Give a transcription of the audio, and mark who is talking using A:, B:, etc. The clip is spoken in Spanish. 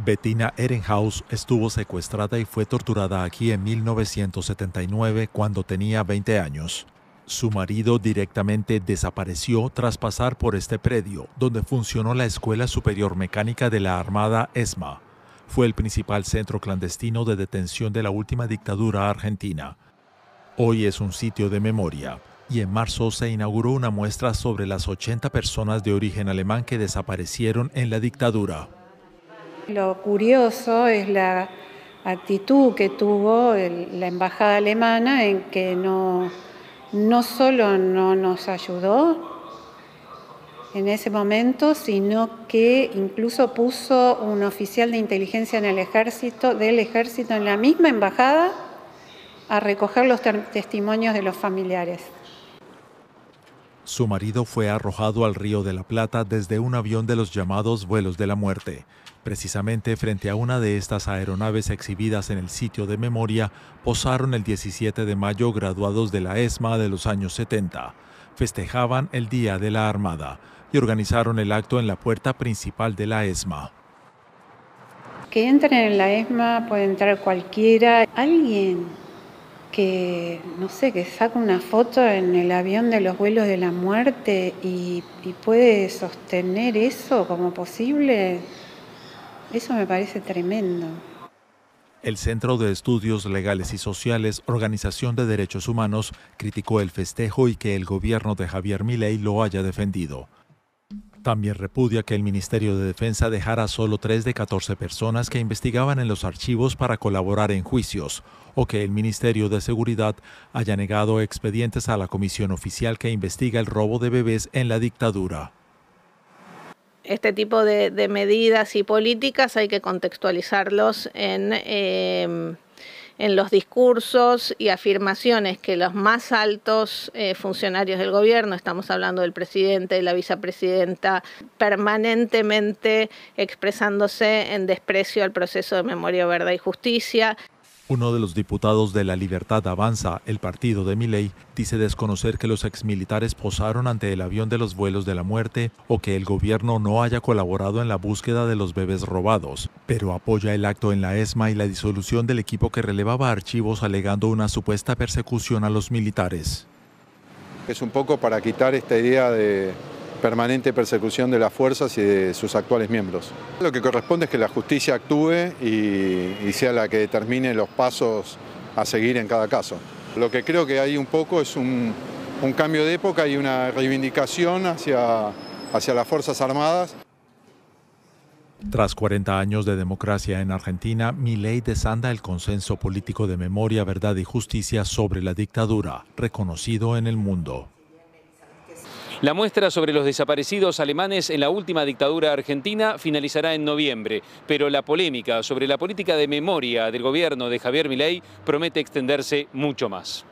A: Bettina Ehrenhaus estuvo secuestrada y fue torturada aquí en 1979 cuando tenía 20 años. Su marido directamente desapareció tras pasar por este predio, donde funcionó la Escuela Superior Mecánica de la Armada ESMA. Fue el principal centro clandestino de detención de la última dictadura argentina. Hoy es un sitio de memoria, y en marzo se inauguró una muestra sobre las 80 personas de origen alemán que desaparecieron en la dictadura.
B: Lo curioso es la actitud que tuvo la embajada alemana en que no, no solo no nos ayudó en ese momento, sino que incluso puso un oficial de inteligencia en el ejército, del ejército en la misma embajada, a recoger los testimonios de los familiares.
A: Su marido fue arrojado al río de la Plata desde un avión de los llamados vuelos de la muerte, precisamente frente a una de estas aeronaves exhibidas en el sitio de memoria, posaron el 17 de mayo graduados de la ESMA de los años 70. Festejaban el Día de la Armada y organizaron el acto en la puerta principal de la ESMA.
B: Que entren en la ESMA puede entrar cualquiera, alguien que, no sé, que saca una foto en el avión de los vuelos de la muerte y, puede sostener eso como posible, eso me parece tremendo.
A: El Centro de Estudios Legales y Sociales, Organización de Derechos Humanos, criticó el festejo y que el gobierno de Javier Milei lo haya defendido. También repudia que el Ministerio de Defensa dejara solo tres de 14 personas que investigaban en los archivos para colaborar en juicios, o que el Ministerio de Seguridad haya negado expedientes a la comisión oficial que investiga el robo de bebés en la dictadura.
C: Este tipo de, medidas y políticas hay que contextualizarlos en... Eh, en los discursos y afirmaciones que los más altos eh, funcionarios del gobierno, estamos hablando del presidente, y la vicepresidenta, permanentemente expresándose en desprecio al proceso de memoria, verdad y justicia.
A: Uno de los diputados de La Libertad Avanza, el partido de Miley, dice desconocer que los exmilitares posaron ante el avión de los vuelos de la muerte o que el gobierno no haya colaborado en la búsqueda de los bebés robados, pero apoya el acto en la ESMA y la disolución del equipo que relevaba archivos alegando una supuesta persecución a los militares.
D: Es un poco para quitar esta idea de, permanente persecución de las fuerzas y de sus actuales miembros. Lo que corresponde es que la justicia actúe y, sea la que determine los pasos a seguir en cada caso. Lo que creo que hay un poco es un, cambio de época y una reivindicación hacia, hacia las Fuerzas Armadas.
A: Tras 40 años de democracia en Argentina, ley desanda el consenso político de memoria, verdad y justicia sobre la dictadura, reconocido en el mundo.
D: La muestra sobre los desaparecidos alemanes en la última dictadura argentina finalizará en noviembre, pero la polémica sobre la política de memoria del gobierno de Javier Milei promete extenderse mucho más.